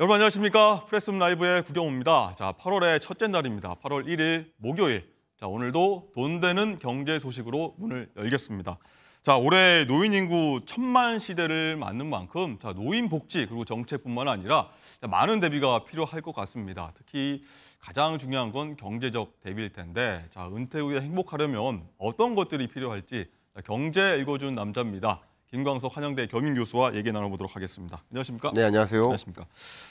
여러분 안녕하십니까? 프레스 라이브의 구경호입니다. 자, 8월의 첫째 날입니다. 8월 1일 목요일. 자, 오늘도 돈 되는 경제 소식으로 문을 열겠습니다. 자, 올해 노인 인구 천만 시대를 맞는 만큼 자, 노인 복지 그리고 정책뿐만 아니라 자, 많은 대비가 필요할 것 같습니다. 특히 가장 중요한 건 경제적 대비일 텐데 자, 은퇴 후에 행복하려면 어떤 것들이 필요할지 자, 경제 읽어준 남자입니다. 김광석 한양대 겸임 교수와 얘기 나눠보도록 하겠습니다. 안녕하십니까? 네, 안녕하세요. 안녕하십니까?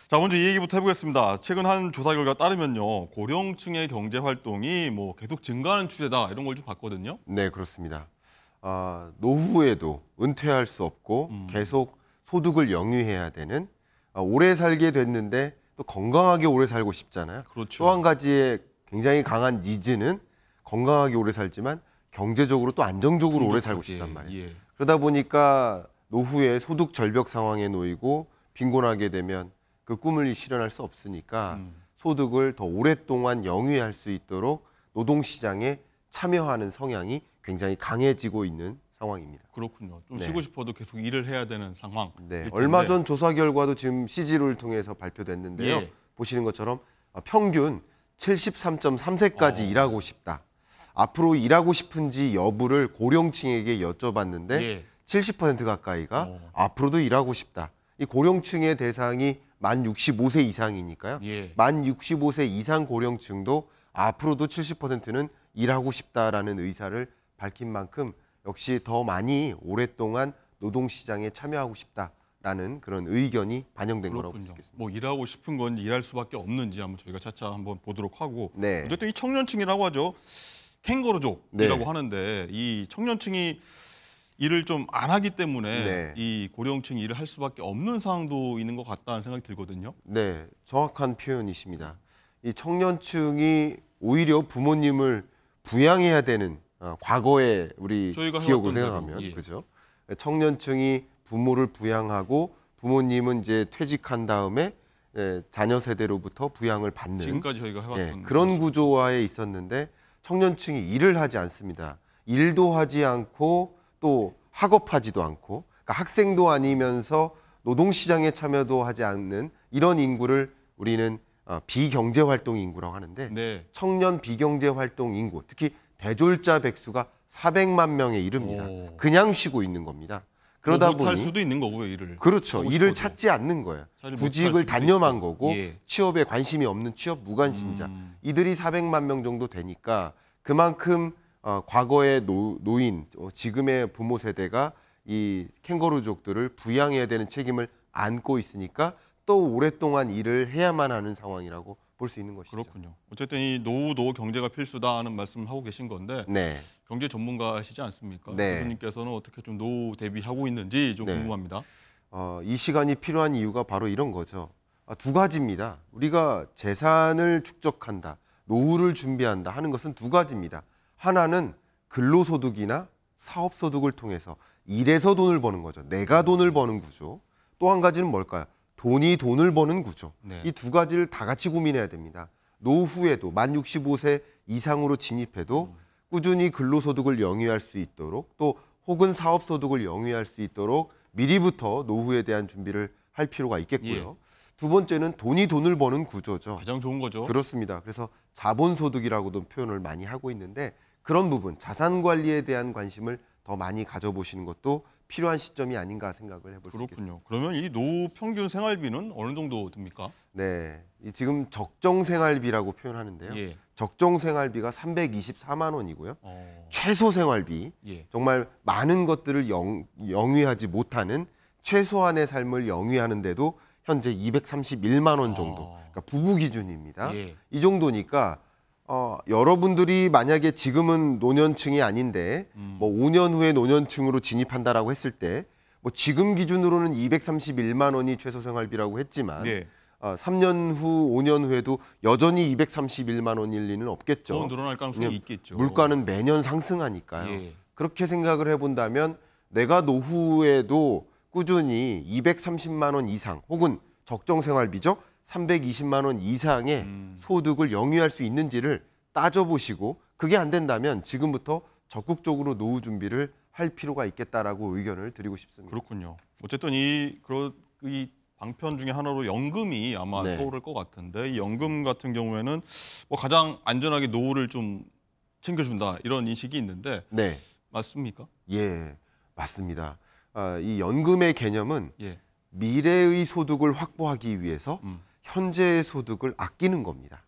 자, 먼저 이 얘기부터 해보겠습니다. 최근 한 조사 결과 따르면요, 고령층의 경제 활동이 뭐 계속 증가하는 추세다 이런 걸 좀 봤거든요. 네, 그렇습니다. 아, 노후에도 은퇴할 수 없고 음. 계속 소득을 영위해야 되는 아, 오래 살게 됐는데 또 건강하게 오래 살고 싶잖아요. 그렇죠. 또한 가지의 굉장히 강한 니즈는 건강하게 오래 살지만 경제적으로 또 안정적으로 오래 예, 살고 싶단 말이에요. 예. 그러다 보니까 노후에 소득 절벽 상황에 놓이고 빈곤하게 되면 그 꿈을 실현할 수 없으니까 음. 소득을 더 오랫동안 영위할 수 있도록 노동시장에 참여하는 성향이 굉장히 강해지고 있는 상황입니다. 그렇군요. 좀 네. 쉬고 싶어도 계속 일을 해야 되는 상황. 네. 얼마 전 조사 결과도 지금 CG를 통해서 발표됐는데요. 예. 보시는 것처럼 평균 73.3세까지 어. 일하고 싶다. 앞으로 일하고 싶은지 여부를 고령층에게 여쭤봤는데 예. 70% 가까이가 오. 어. 앞으로도 일하고 싶다. 이 고령층의 대상이 만 65세 이상이니까요. 예. 만 65세 이상 고령층도 앞으로도 70%는 일하고 싶다라는 의사를 밝힌 만큼 역시 더 많이 오랫동안 노동시장에 참여하고 싶다라는 그런 의견이 반영된 그렇군요. 거라고 볼수 있겠습니다. 뭐 일하고 싶은 건지 일할 수밖에 없는지 한번 저희가 차차 한번 보도록 하고 네. 어쨌든 이 청년층이라고 하죠. 캥거루족이라고 네. 하는데 이 청년층이 일을 좀 안 하기 때문에 네. 이 고령층이 일을 할 수밖에 없는 상황도 있는 것 같다는 생각이 들거든요. 네, 정확한 표현이십니다. 이 청년층이 오히려 부모님을 부양해야 되는 어, 과거의 우리 기억을 생각하면 예. 그죠? 청년층이 부모를 부양하고 부모님은 이제 퇴직한 다음에 예, 자녀 세대로부터 부양을 받는 지금까지 저희가 해왔던 예, 그런 구조화에 있었는데 청년층이 일을 하지 않습니다. 일도 하지 않고 또 학업하지도 않고 그러니까 학생도 아니면서 노동시장에 참여도 하지 않는 이런 인구를 우리는 어, 비경제 활동 인구라고 하는데 네. 청년 비경제 활동 인구 특히 대졸자 백수가 400만 명에 이릅니다. 오. 그냥 쉬고 있는 겁니다. 그러다 보할 수도 있는 거고요 일을 그렇죠 일을 찾지 않는 거예요 구직을 단념한 있고. 거고 예. 취업에 관심이 없는 취업 무관심자 음. 이들이 400만 명 정도 되니까 그만큼 어, 과거의 노, 노인 어, 지금의 부모 세대가 이 캥거루족들을 부양해야 되는 책임을 안고 있으니까 또 오랫동안 일을 해야만 하는 상황이라고 볼수 있는 것이죠. 그렇군요. 어쨌든 이 노후 노 경제가 필수다 하는 말씀을 하고 계신 건데 네. 경제 전문가시지 않습니까? 네. 교수님께서는 어떻게 좀 노후 대비하고 있는지 좀 네. 궁금합니다. 어, 이 시간이 필요한 이유가 바로 이런 거죠. 아, 두 가지입니다. 우리가 재산을 축적한다, 노후를 준비한다 하는 것은 두 가지입니다. 하나는 근로소득이나 사업소득을 통해서 일해서 돈을 버는 거죠. 내가 돈을 버는 구조. 또 한 가지는 뭘까요? 돈이 돈을 버는 구조. 네. 이두 가지를 다 같이 고민해야 됩니다. 노후에도 만 65세 이상으로 진입해도 음. 꾸준히 근로소득을 영위할 수 있도록 또 혹은 사업소득을 영위할 수 있도록 미리부터 노후에 대한 준비를 할 필요가 있겠고요. 예. 두 번째는 돈이 돈을 버는 구조죠. 가장 좋은 거죠. 그렇습니다. 그래서 자본소득이라고도 표현을 많이 하고 있는데 그런 부분 자산 관리에 대한 관심을 더 많이 가져보시는 것도 필요한 시점이 아닌가 생각을 해볼 그렇군요. 수있습니다 그러면 이 노후 평균 생활비는 어느 정도 듭니까? 네, 지금 적정 생활비라고 표현하는데요. 예. 적정 생활비가 324만 원이고요. 어... 최소 생활비, 예. 정말 많은 것들을 영, 영위하지 못하는 최소한의 삶을 영위하는데도 현재 231만 원 정도, 어... 그러니까 부부 기준입니다. 예. 이 정도니까 어, 여러분들이 만약에 지금은 노년층이 아닌데 음. 뭐 5년 후에 노년층으로 진입한다라고 했을 때 뭐 지금 기준으로는 231만 원이 최소 생활비라고 했지만 네. 어, 3년 후, 5년 후에도 여전히 231만 원일 리는 없겠죠. 늘어날 가능성이 있겠죠. 물가는 매년 상승하니까요. 예. 그렇게 생각을 해본다면 내가 노후에도 꾸준히 230만 원 이상 혹은 적정 생활비죠. 320만 원 이상의 음. 소득을 영위할 수 있는지를 따져보시고 그게 안 된다면 지금부터 적극적으로 노후 준비를 할 필요가 있겠다라고 의견을 드리고 싶습니다. 그렇군요. 어쨌든 이, 그러, 이 방편 중에 하나로 연금이 아마 네. 떠오를 것 같은데 이 연금 같은 경우에는 뭐 가장 안전하게 노후를 좀 챙겨준다 이런 인식이 있는데 네. 맞습니까? 예, 맞습니다. 아, 이 연금의 개념은 예. 미래의 소득을 확보하기 위해서 음. 현재의 소득을 아끼는 겁니다.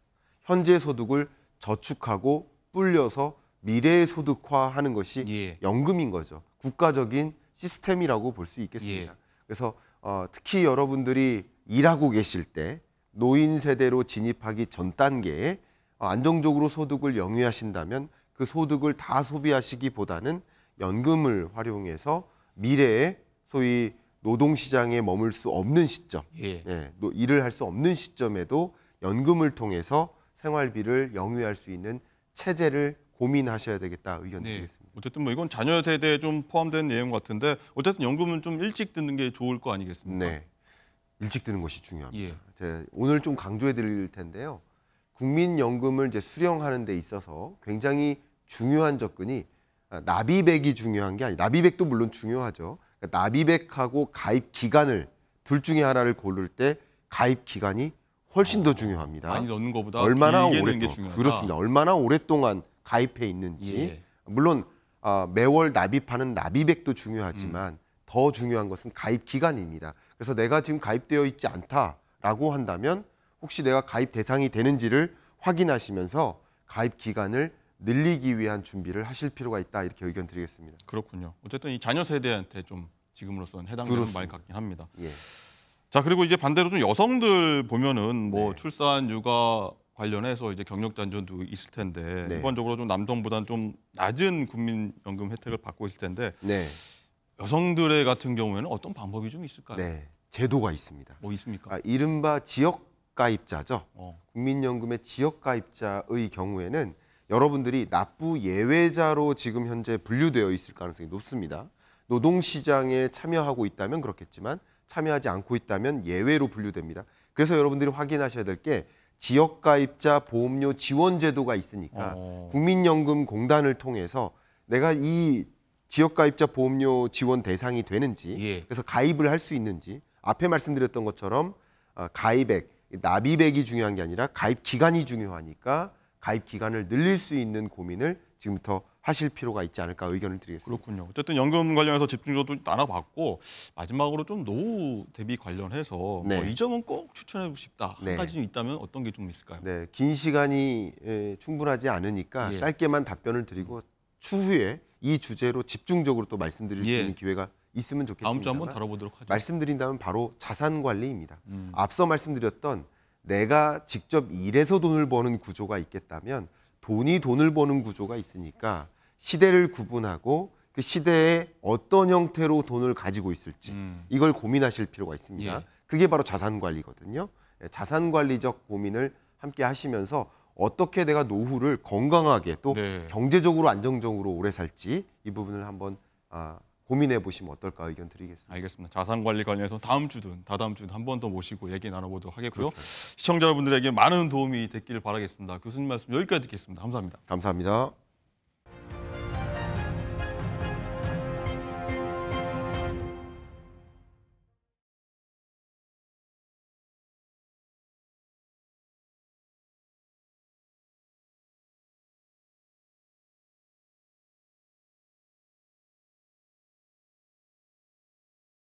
현재의 소득을 저축하고 불려서 미래의 소득화하는 것이 예. 연금인 거죠. 국가적인 시스템이라고 볼 수 있겠습니다. 예. 그래서 어, 특히 여러분들이 일하고 계실 때 노인 세대로 진입하기 전 단계에 어, 안정적으로 소득을 영위하신다면 그 소득을 다 소비하시기보다는 연금을 활용해서 미래에 소위 노동 시장에 머물 수 없는 시점, 예. 예, 일을 할 수 없는 시점에도 연금을 통해서 생활비를 영위할 수 있는 체제를 고민하셔야 되겠다 의견 네. 드리겠습니다. 어쨌든 뭐 이건 자녀 세대에 좀 포함된 내용 같은데 어쨌든 연금은 좀 일찍 듣는 게 좋을 거 아니겠습니까? 네. 일찍 드는 것이 중요합니다. 예. 이제 오늘 좀 강조해 드릴 텐데요. 국민연금을 이제 수령하는 데 있어서 굉장히 중요한 접근이 나비백이 아, 중요한 게 아니 나비백도 물론 중요하죠. 그러니까 납입액하고 가입 기간을 둘 중에 하나를 고를 때 가입 기간이 훨씬 더 어, 중요합니다. 많이 넣는 것보다 얼마나 오랫 그렇습니다. 얼마나 오랫동안 가입해 있는지 예. 물론 아, 매월 납입하는 납입액도 중요하지만 음. 더 중요한 것은 가입 기간입니다. 그래서 내가 지금 가입되어 있지 않다라고 한다면 혹시 내가 가입 대상이 되는지를 확인하시면서 가입 기간을 늘리기 위한 준비를 하실 필요가 있다 이렇게 의견 드리겠습니다. 그렇군요. 어쨌든 이 자녀 세대한테 좀 지금으로서는 해당되는 말 같긴 합니다. 예. 자 그리고 이제 반대로 좀 여성들 보면은 뭐 네. 출산 육아 관련해서 이제 경력 단전도 있을 텐데 네. 일반적으로 좀 남성보다는 좀 낮은 국민연금 혜택을 받고 있을 텐데 네. 여성들의 같은 경우에는 어떤 방법이 좀 있을까요? 네, 제도가 있습니다. 뭐 있습니까? 아, 이른바 지역 가입자죠. 어. 국민연금의 지역 가입자의 경우에는 여러분들이 납부 예외자로 지금 현재 분류되어 있을 가능성이 높습니다. 노동시장에 참여하고 있다면 그렇겠지만 참여하지 않고 있다면 예외로 분류됩니다. 그래서 여러분들이 확인하셔야 될 게 지역가입자 보험료 지원제도가 있으니까 어... 국민연금공단을 통해서 내가 이 지역가입자 보험료 지원 대상이 되는지 예. 그래서 가입을 할 수 있는지 앞에 말씀드렸던 것처럼 어, 가입액, 납입액이 중요한 게 아니라 가입 기간이 중요하니까 가입 기간을 늘릴 수 있는 고민을 지금부터 하실 필요가 있지 않을까 의견을 드리겠습니다. 그렇군요. 어쨌든 연금 관련해서 집중적으로 나눠봤고 마지막으로 좀 노후 대비 관련해서 네. 뭐이 점은 꼭추천해고 싶다 네. 한 가지 좀 있다면 어떤 게 좀 있을까요? 네, 긴 시간이 충분하지 않으니까 예. 짧게만 답변을 드리고 추후에 이 주제로 집중적으로 또 말씀드릴 예. 수 있는 기회가 있으면 좋겠습니다. 다음 주 한번 다뤄보도록 하죠. 말씀드린다면 바로 자산 관리입니다. 음. 앞서 말씀드렸던 내가 직접 일해서 돈을 버는 구조가 있겠다면 돈이 돈을 버는 구조가 있으니까 시대를 구분하고 그 시대에 어떤 형태로 돈을 가지고 있을지 음. 이걸 고민하실 필요가 있습니다. 예. 그게 바로 자산 관리거든요. 예, 자산 관리적 고민을 함께 하시면서 어떻게 내가 노후를 건강하게 또 네. 경제적으로 안정적으로 오래 살지 이 부분을 한번 아, 고민해 보시면 어떨까 의견 드리겠습니다. 알겠습니다. 자산 관리 관련해서 다음 주든 다다음 주든 한 번 더 모시고 얘기 나눠보도록 하겠고요. 그렇죠. 시청자 여러분들에게 많은 도움이 됐기를 바라겠습니다. 교수님 말씀 여기까지 듣겠습니다. 감사합니다. 감사합니다.